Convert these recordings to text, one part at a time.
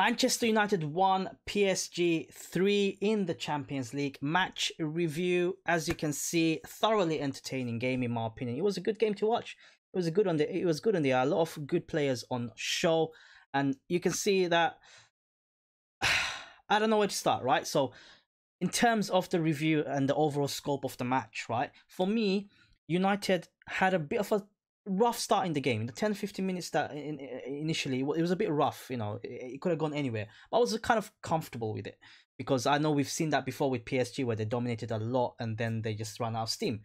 Manchester United 1, PSG 3 in the Champions League match review. As you can see, thoroughly entertaining game in my opinion. It was a good game to watch. It was a good on the it was good on the A lot of good players on show. And you can see that I don't know where to start, right? So in terms of the review and the overall scope of the match, right? For me, United had a bit of a rough start in the game. The 10 15 minutes that in, initially, it was a bit rough, you know, it, it could have gone anywhere. But I was kind of comfortable with it because I know we've seen that before with PSG where they dominated a lot and then they just ran out of steam.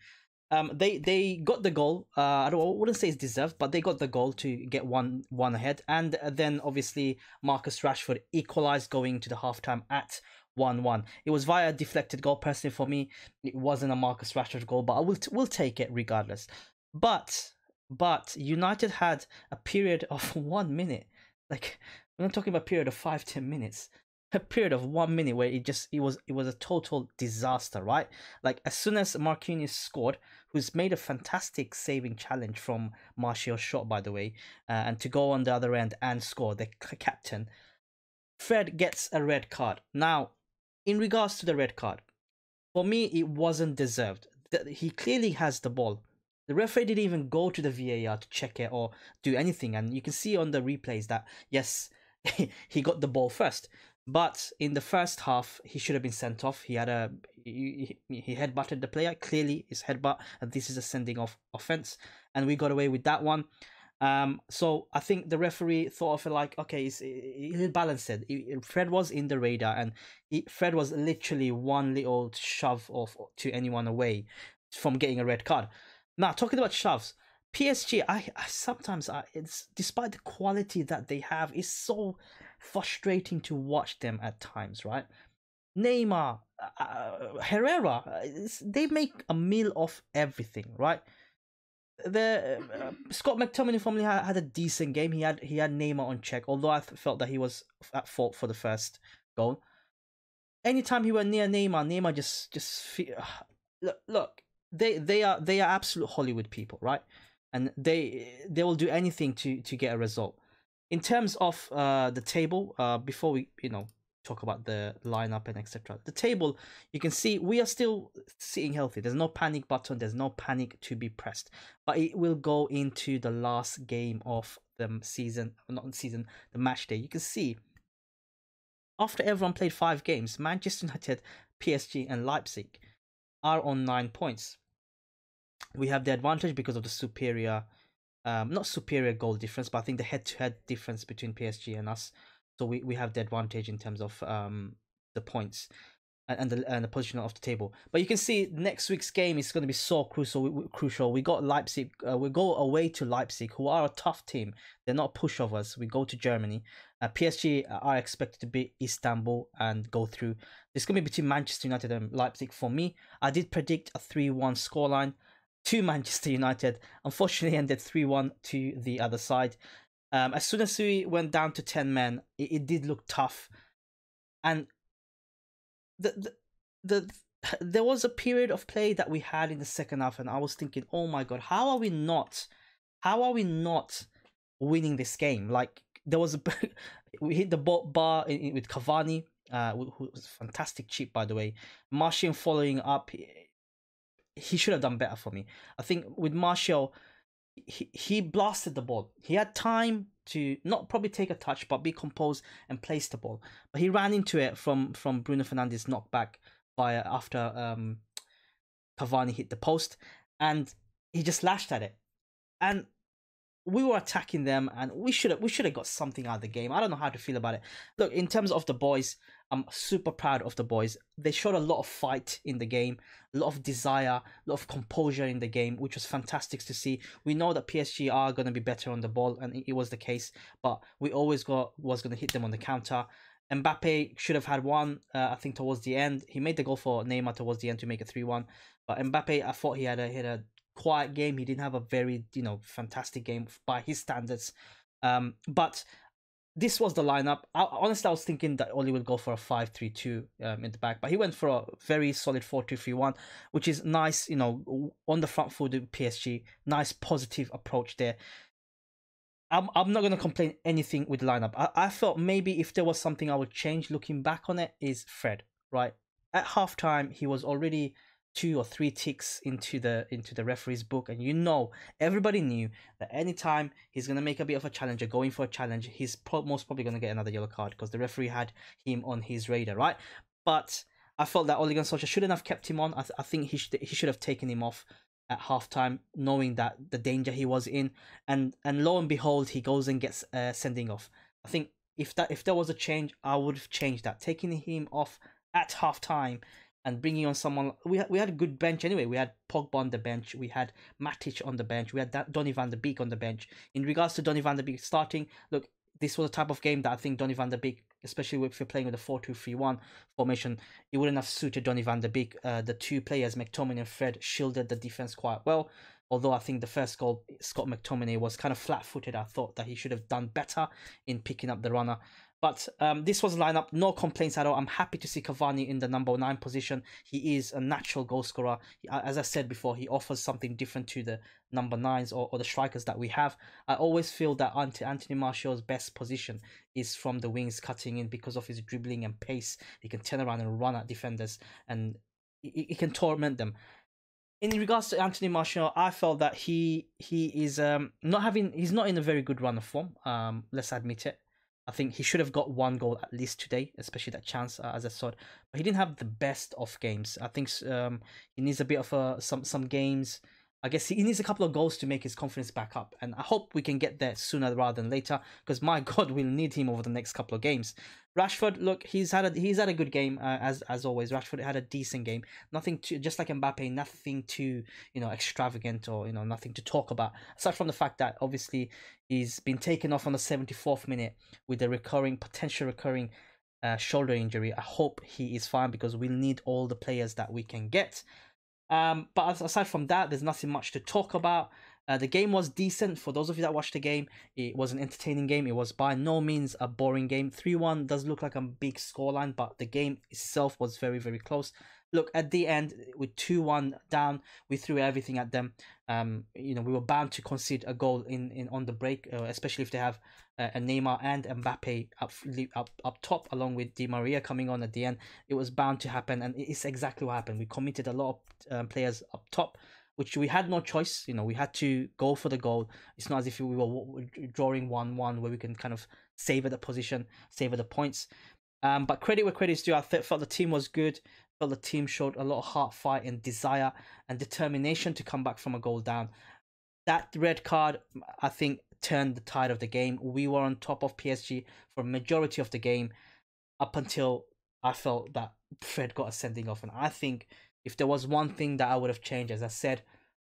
Um, they they got the goal. Uh, I don't I wouldn't say it's deserved, but they got the goal to get one one ahead, and then obviously Marcus Rashford equalized going to the halftime at one one. It was via a deflected goal. Personally, for me, it wasn't a Marcus Rashford goal, but I will t- will take it regardless. But but United had a period of one minute. Like we're not talking about period of five, ten minutes. A period of one minute where it just it was it was a total disaster, right? Like as soon as Marquinhos scored, who's made a fantastic saving challenge from Martial's shot, by the way, uh, and to go on the other end and score, the captain, Fred gets a red card. Now, in regards to the red card, for me it wasn't deserved. He clearly has the ball the referee didn't even go to the VAR to check it or do anything. And you can see on the replays that, yes, he got the ball first. But in the first half, he should have been sent off. He had a he, he, he headbutted the player. Clearly, it's headbutt, and this is a sending off offense, and we got away with that one. Um, so I think the referee thought of it like, okay, it's, he'll balance it. Fred was in the radar, and he, Fred was literally one little shove off to anyone away from getting a red card. Now talking about shoves, PSG. I, I sometimes I it's despite the quality that they have, it's so frustrating to watch them at times, right? Neymar, uh, uh Herrera, uh, they make a meal of everything, right? The uh, Scott McTominay formerly had, had, a decent game. He had he had Neymar on check, although I felt that he was at fault for the first goal. Anytime he went near Neymar, Neymar just just fe- look look they they are they are absolute Hollywood people, right? And they they will do anything to to get a result. In terms of uh, the table, uh, before we you know talk about the lineup and etc. The table, you can see we are still sitting healthy. There's no panic button. There's no panic to be pressed. But it will go into the last game of the season, not season, the match day. You can see after everyone played five games, Manchester United, PSG, and Leipzig are on nine points we have the advantage because of the superior, um, not superior goal difference, but I think the head-to-head difference between PSG and us. So we, we have the advantage in terms of um, the points and, the and the position of the table. But you can see next week's game is going to be so crucial. We, crucial. We got Leipzig. Uh, we go away to Leipzig, who are a tough team. They're not pushovers. We go to Germany. Uh, PSG are expected to beat Istanbul and go through. It's going to be between Manchester United and Leipzig. For me, I did predict a three-one scoreline to Manchester United. Unfortunately, ended 3 1 to the other side. Um, as soon as we went down to 10 men, it, it did look tough. And the, the, the there was a period of play that we had in the second half, and I was thinking, oh my god, how are we not, how are we not winning this game? Like there was a, we hit the bar in, in, with Cavani, uh, who, who was fantastic chip by the way. Martian following up, he should have done better for me. I think with Martial, he, he blasted the ball. He had time to not probably take a touch, but be composed and place the ball. But he ran into it from from Bruno Fernandez' knockback by after um, Cavani hit the post, and he just lashed at it. And we were attacking them and we should have we should have got something out of the game. I don't know how to feel about it. Look, in terms of the boys, I'm super proud of the boys. They showed a lot of fight in the game, a lot of desire, a lot of composure in the game, which was fantastic to see. We know that PSG are going to be better on the ball and it was the case, but we always got was going to hit them on the counter. Mbappe should have had one, uh, I think, towards the end. He made the goal for Neymar towards the end to make it 3 1. But Mbappe, I thought he had a, hit a quiet game. He didn't have a very, you know, fantastic game by his standards. Um, but this was the lineup. I, honestly, I was thinking that Oli would go for a 5 3 2 um, in the back, but he went for a very solid 4 2 3 1, which is nice, you know, on the front foot of PSG. Nice positive approach there. I'm, I'm not going to complain anything with lineup. I, I felt maybe if there was something I would change looking back on it is Fred, right? At halftime, he was already two or three ticks into the into the referee's book and you know everybody knew that anytime he's going to make a bit of a challenge or going for a challenge he's pro- most probably going to get another yellow card because the referee had him on his radar right but i felt that Olegan Gunnar Solskjaer shouldn't have kept him on i, th- I think he should he should have taken him off at halftime knowing that the danger he was in and and lo and behold he goes and gets uh, sending off i think if that if there was a change i would have changed that taking him off at halftime and bringing on someone. We had, we had a good bench anyway. We had Pogba on the bench. We had Matic on the bench. We had that Donny van der Beek on the bench. In regards to Donny van der Beek starting, look, this was a type of game that I think Donny van der Beek, especially if you're playing with a 4-2-3-1 formation, it wouldn't have suited Donny van der Beek. Uh, the two players, McTominay and Fred, shielded the defense quite well. Although I think the first goal, Scott McTominay was kind of flat-footed. I thought that he should have done better in picking up the runner. But um, this was a lineup, no complaints at all. I'm happy to see Cavani in the number nine position. He is a natural goalscorer. Uh, as I said before, he offers something different to the number nines or, or the strikers that we have. I always feel that Anthony Martial's best position is from the wings cutting in because of his dribbling and pace. He can turn around and run at defenders and he, he can torment them in regards to Anthony Martial, I felt that he he is um not having he's not in a very good run of form. Um, let's admit it. I think he should have got one goal at least today, especially that chance uh, as I saw. It. But he didn't have the best of games. I think um, he needs a bit of a, uh, some some games I guess he needs a couple of goals to make his confidence back up, and I hope we can get there sooner rather than later. Because my God, we'll need him over the next couple of games. Rashford, look, he's had a he's had a good game uh, as as always. Rashford had a decent game, nothing too just like Mbappe, nothing too you know extravagant or you know nothing to talk about. Aside from the fact that obviously he's been taken off on the seventy fourth minute with a recurring potential recurring uh, shoulder injury. I hope he is fine because we'll need all the players that we can get. Um, but aside from that, there's nothing much to talk about. Uh, the game was decent for those of you that watched the game. It was an entertaining game. It was by no means a boring game. 3 1 does look like a big scoreline, but the game itself was very, very close look at the end with 2-1 down we threw everything at them um, you know we were bound to concede a goal in, in on the break uh, especially if they have uh, Neymar and Mbappe up, up up top along with Di Maria coming on at the end it was bound to happen and it's exactly what happened we committed a lot of um, players up top which we had no choice you know we had to go for the goal it's not as if we were drawing 1-1 where we can kind of savor the position savor the points um, but credit where credit is due. I felt the team was good but the team showed a lot of heart, fight, and desire and determination to come back from a goal down. That red card, I think, turned the tide of the game. We were on top of PSG for majority of the game up until I felt that Fred got a sending off. And I think if there was one thing that I would have changed, as I said,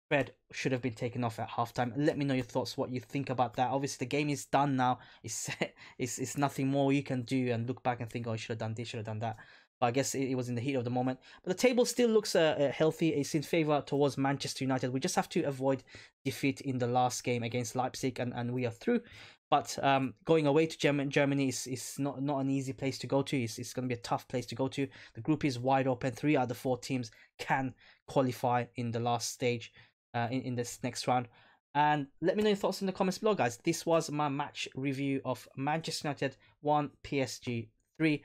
Fred should have been taken off at halftime. Let me know your thoughts, what you think about that. Obviously, the game is done now. It's it's it's nothing more you can do and look back and think, oh, I should have done this, should have done that. I guess it, was in the heat of the moment. But the table still looks uh, uh healthy. It's in favour towards Manchester United. We just have to avoid defeat in the last game against Leipzig, and, and we are through. But um, going away to German, Germany is, is not, not an easy place to go to. It's, it's going to be a tough place to go to. The group is wide open. Three out of the four teams can qualify in the last stage uh, in, in this next round. And let me know your thoughts in the comments below, guys. This was my match review of Manchester United 1 PSG 3.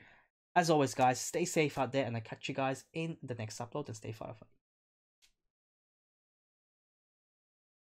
As always, guys, stay safe out there, and I'll catch you guys in the next upload. And stay fire.